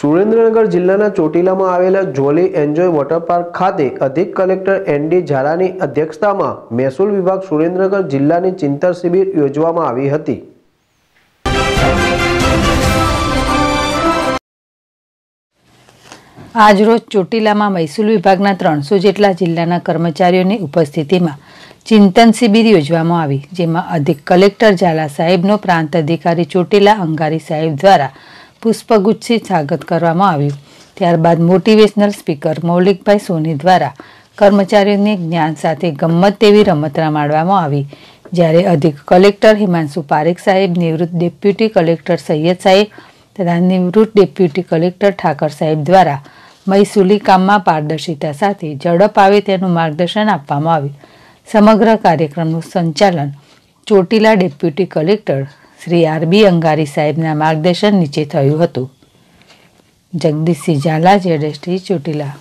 સુરેન્દ્રનગર જિલ્લાના ચોટીલામાં આવેલા જોલી enjoy water park ખાતે અધિક કલેક્ટર એન ડી ઝાલાની અધ્યક્ષતામાં મહેસૂલ વિભાગ સુરેન્દ્રનગર જિલ્લાની ચિંતન શિબિર યોજવામાં આવી હતી આજરોજ ચોટીલામાં મહેસૂલ વિભાગના ત્રણસો જેટલા જિલ્લાના કર્મચારીઓની ઉપસ્થિતિમાં ચિંતન શિબિર યોજવામાં આવી જેમાં અધિક કલેક્ટર ઝાલા સાહેબનો પ્રાંત અધિકારી ચોટીલા અંગારી સાહેબ દ્વારા પુષ્પગુચ્છથી સ્વાગત કરવામાં આવ્યું ત્યારબાદ મોટિવેશનલ સ્પીકર મૌલિકભાઈ સોની દ્વારા કર્મચારીઓને જ્ઞાન સાથે ગમત તેવી રમત રમાડવામાં આવી જ્યારે અધિક કલેક્ટર હિમાંશુ પારેખ સાહેબ નિવૃત્ત ડેપ્યુટી કલેક્ટર સૈયદ સાહેબ તથા નિવૃત્ત ડેપ્યુટી કલેક્ટર ઠાકર સાહેબ દ્વારા મહેસૂલી કામમાં પારદર્શિતા સાથે ઝડપ આવે તેનું માર્ગદર્શન આપવામાં આવ્યું સમગ્ર કાર્યક્રમનું સંચાલન Chotila deputy collector Shri RB Angari સાહેબના માર્ગદર્શન નીચે થયું હતું જગદીશસિંહ ઝાલા જેડેશ્રી ચોટીલા